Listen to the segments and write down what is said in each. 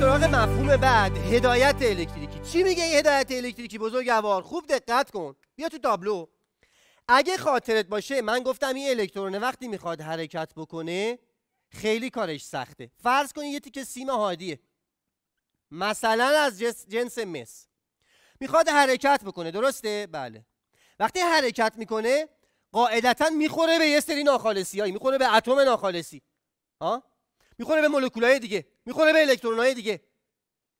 سراغ مفهوم بعد هدایت الکتریکی چی میگه این هدایت الکتریکی بزرگوار خوب دقت کن بیا تو تابلو اگه خاطرت باشه من گفتم این الکترون وقتی میخواد حرکت بکنه خیلی کارش سخته فرض کنید یه تیکه سیم هادیه مثلا از جنس, مس میخواد حرکت بکنه درسته بله وقتی حرکت میکنه قاعدتا میخوره به یه سری ناخالصی هایی میخوره به اتم ناخالصی ها میخوره به مولکولای دیگه میخوره به الکترونای دیگه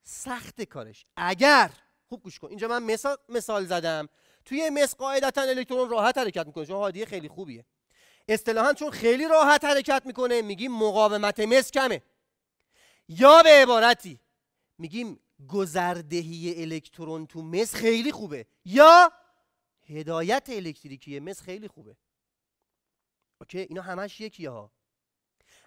سخت کارش اگر خوب گوش کن اینجا من مثال, مثال زدم توی مس قاعدتا الکترون راحت حرکت میکنه چون حادیه خیلی خوبیه اصطلاحا چون خیلی راحت حرکت میکنه میگیم مقاومت مس کمه یا به عبارتی میگیم گذردهی الکترون تو مس خیلی خوبه یا هدایت الکتریکی مس خیلی خوبه اوکی اینا همش یکی ها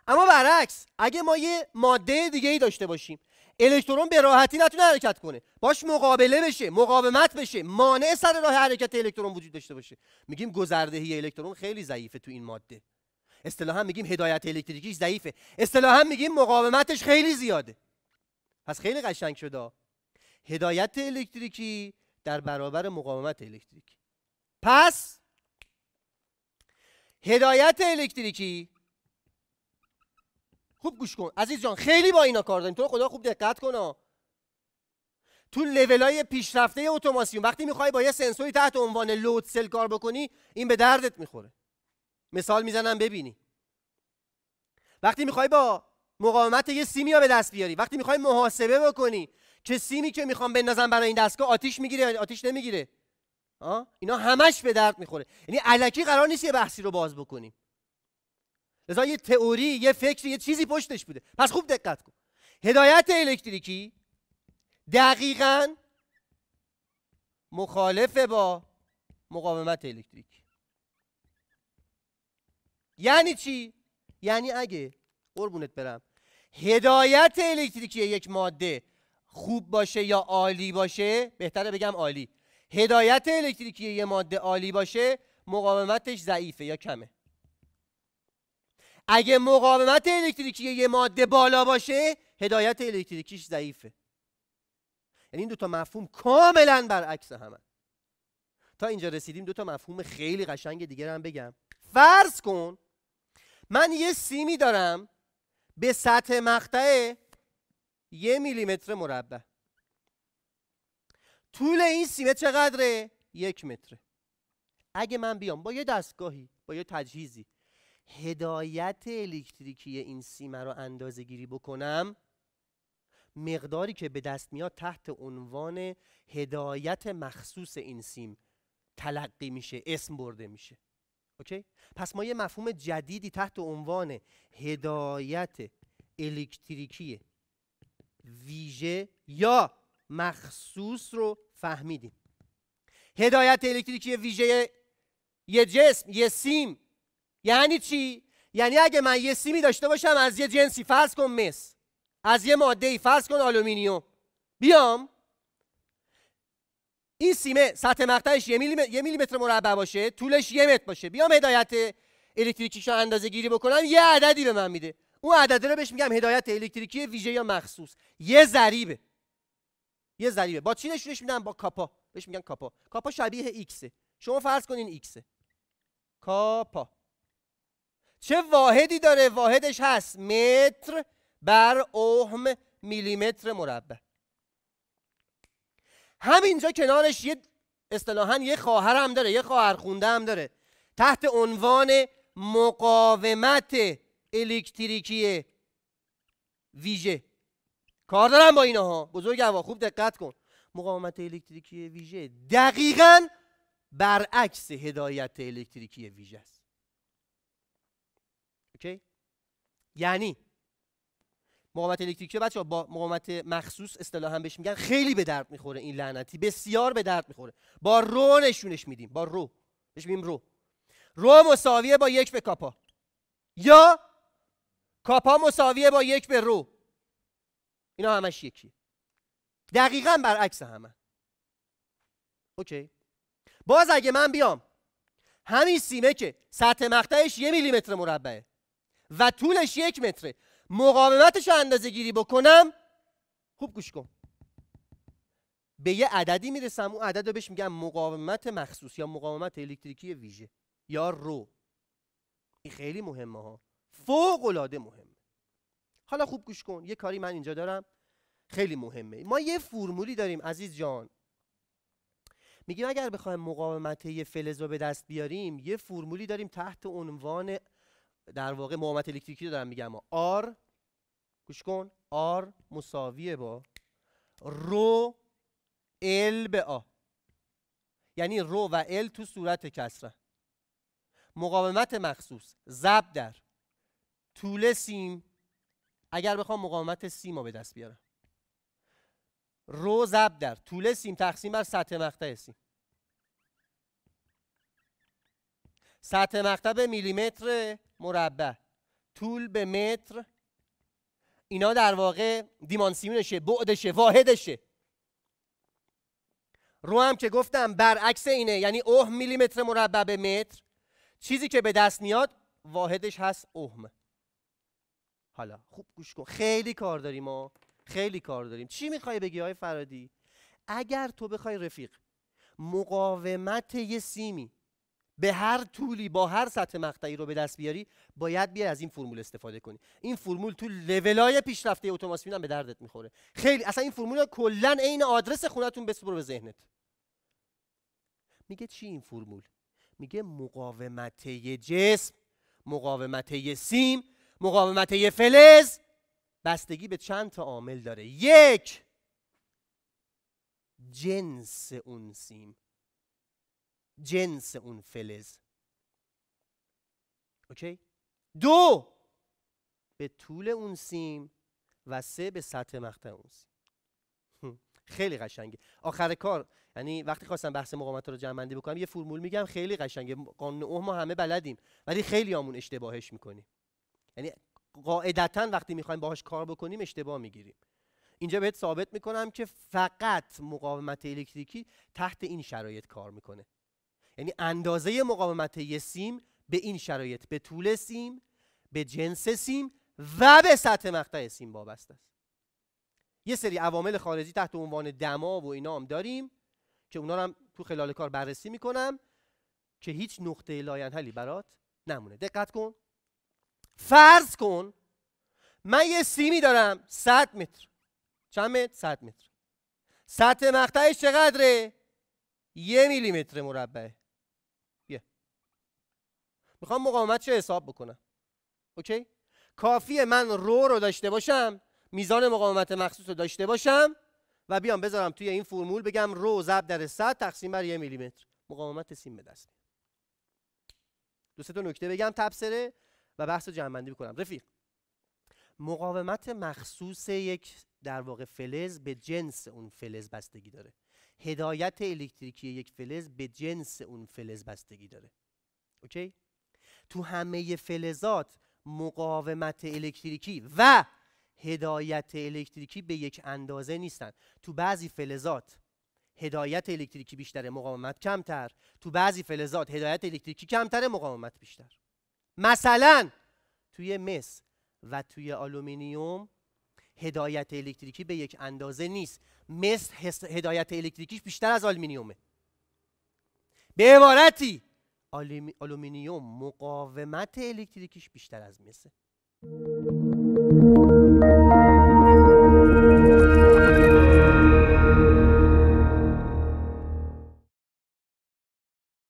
اما برعکس اگه ما یه ماده دیگه ای داشته باشیم الکترون به راحتی نتونه حرکت کنه باش مقابله بشه مقاومت بشه مانع سر راه حرکت الکترون وجود داشته باشه میگیم گذردهی الکترون خیلی ضعیفه تو این ماده اصطلاحا میگیم هدایت الکتریکیش ضعیفه اصطلاحا میگیم مقاومتش خیلی زیاده پس خیلی قشنگ شده هدایت الکتریکی در برابر مقاومت الکتریکی پس هدایت الکتریکی خوب گوش کن عزیز جان خیلی با اینا کار داریم تو خدا خوب دقت کن تو های پیشرفته اتوماسیون وقتی میخوای با یه سنسوری تحت عنوان لود سل کار بکنی این به دردت میخوره مثال میزنم ببینی وقتی میخوای با مقاومت یه سیمی سیمیا به دست بیاری وقتی میخوای محاسبه بکنی چه سیمی که میخوام بندازم برای این دستگاه آتیش میگیره آتیش نمیگیره اینا همش به درد میخوره یعنی علکی قرار نیست یه بحثی رو باز بکنی لذا یه تئوری یه فکری یه چیزی پشتش بوده پس خوب دقت کن هدایت الکتریکی دقیقا مخالف با مقاومت الکتریکی یعنی چی یعنی اگه قربونت برم هدایت الکتریکی یک ماده خوب باشه یا عالی باشه بهتره بگم عالی هدایت الکتریکی یه ماده عالی باشه مقاومتش ضعیفه یا کمه اگه مقاومت الکتریکی یه ماده بالا باشه هدایت الکتریکیش ضعیفه یعنی این تا مفهوم کاملا برعکس همه تا اینجا رسیدیم دو تا مفهوم خیلی قشنگ دیگه هم بگم فرض کن من یه سیمی دارم به سطح مقطع یه میلیمتر مربع طول این سیمه چقدره؟ یک متر اگه من بیام با یه دستگاهی با یه تجهیزی هدایت الکتریکی این سیمه رو اندازه گیری بکنم مقداری که به دست میاد تحت عنوان هدایت مخصوص این سیم تلقی میشه اسم برده میشه اوکی پس ما یه مفهوم جدیدی تحت عنوان هدایت الکتریکی ویژه یا مخصوص رو فهمیدیم هدایت الکتریکی ویژه یه جسم یه سیم یعنی چی یعنی اگه من یه سیمی داشته باشم از یه جنسی فرض کن مس از یه ماده ای فرض کن آلومینیوم بیام این سیمه سطح مقطعش یه میلیمتر, یه مربع باشه طولش یه متر باشه بیام هدایت الکتریکیشو اندازه گیری بکنم یه عددی به من میده اون عدده رو بهش میگم هدایت الکتریکی ویژه یا مخصوص یه ضریبه یه ذریبه با چی نشونش میدم با کاپا بهش میگن کاپا کاپا شبیه ایکس شما فرض کنین ایکس کاپا چه واحدی داره واحدش هست متر بر اوهم میلیمتر مربع همینجا کنارش یه اصطلاحا یه خواهر هم داره یه خواهر خونده هم داره تحت عنوان مقاومت الکتریکی ویژه کار دارم با اینها بزرگ هوا خوب دقت کن مقاومت الکتریکی ویژه دقیقا برعکس هدایت الکتریکی ویژه است اوکی یعنی مقاومت الکتریکی بچه با مقاومت مخصوص اصطلاحا بهش میگن خیلی به درد میخوره این لعنتی بسیار به درد میخوره با رو نشونش میدیم با رو بهش میگیم رو رو مساویه با یک به کاپا یا کاپا مساویه با یک به رو اینا همش یکی دقیقا برعکس همه اوکی باز اگه من بیام همین سیمه که سطح مقطعش یه میلیمتر مربعه و طولش یک متره مقاومتش رو اندازه گیری بکنم خوب گوش کن به یه عددی میرسم اون عدد رو بهش میگم مقاومت مخصوص یا مقاومت الکتریکی ویژه یا رو این خیلی مهمه ها فوق العاده مهمه حالا خوب گوش کن یه کاری من اینجا دارم خیلی مهمه ما یه فرمولی داریم عزیز جان میگیم اگر بخوایم مقاومت یه فلز رو به دست بیاریم یه فرمولی داریم تحت عنوان در واقع مقاومت الکتریکی رو دارم میگم آر گوش کن آر مساویه با رو ال به آ یعنی رو و ال تو صورت کسره مقاومت مخصوص زب در طول سیم اگر بخوام مقاومت سیم رو به دست بیارم رو ضبط در طول سیم تقسیم بر سطح مقطع سیم سطح مقطع به میلیمتر مربع طول به متر اینا در واقع دیمانسیونشه بعدشه واحدشه رو هم که گفتم برعکس اینه یعنی اوه میلیمتر مربع به متر چیزی که به دست میاد واحدش هست اوهم حالا خوب گوش کن خیلی کار داریم ما خیلی کار داریم چی میخوای بگی های فرادی اگر تو بخوای رفیق مقاومت یه سیمی به هر طولی با هر سطح مقطعی رو به دست بیاری باید بیا از این فرمول استفاده کنی این فرمول تو لولای پیشرفته اتوماسیون هم به دردت میخوره خیلی اصلا این فرمول کلا عین آدرس خونتون بسپر به ذهنت میگه چی این فرمول میگه مقاومت جسم مقاومت سیم مقاومت فلز بستگی به چند تا عامل داره یک جنس اون سیم جنس اون فلز اوکی دو به طول اون سیم و سه به سطح مقطع اون سیم خیلی قشنگه آخر کار یعنی وقتی خواستم بحث مقاومت رو جمع بکنم یه فرمول میگم خیلی قشنگه قانون اوه ما همه بلدیم ولی خیلی آمون اشتباهش میکنیم یعنی قاعدتا وقتی میخوایم باهاش کار بکنیم اشتباه میگیریم اینجا بهت ثابت میکنم که فقط مقاومت الکتریکی تحت این شرایط کار میکنه یعنی اندازه مقاومت یه سیم به این شرایط به طول سیم به جنس سیم و به سطح مقطع سیم وابسته است یه سری عوامل خارجی تحت عنوان دما و اینا هم داریم که اونا هم تو خلال کار بررسی میکنم که هیچ نقطه لاینحلی برات نمونه دقت کن فرض کن من یه سیمی دارم 100 متر چند متر 100 متر سطح مقطعش چقدره یه میلی متر مربع میخوام مقاومت رو حساب بکنم اوکی کافیه من رو رو داشته باشم میزان مقاومت مخصوص رو داشته باشم و بیام بذارم توی این فرمول بگم رو ضرب در 100 تقسیم بر 1 میلی مقاومت سیم به دست دو سه تا نکته بگم تبصره و بحث رو بندی بکنم. رفیق مقاومت مخصوص یک در واقع فلز به جنس اون فلز بستگی داره هدایت الکتریکی یک فلز به جنس اون فلز بستگی داره اوکی تو همه فلزات مقاومت الکتریکی و هدایت الکتریکی به یک اندازه نیستن تو بعضی فلزات هدایت الکتریکی بیشتره مقاومت کمتر تو بعضی فلزات هدایت الکتریکی کمتره مقاومت بیشتر مثلا توی مس و توی آلومینیوم هدایت الکتریکی به یک اندازه نیست مس هدایت الکتریکیش بیشتر از آلومینیومه به عبارتی آلومینیوم مقاومت الکتریکیش بیشتر از مسه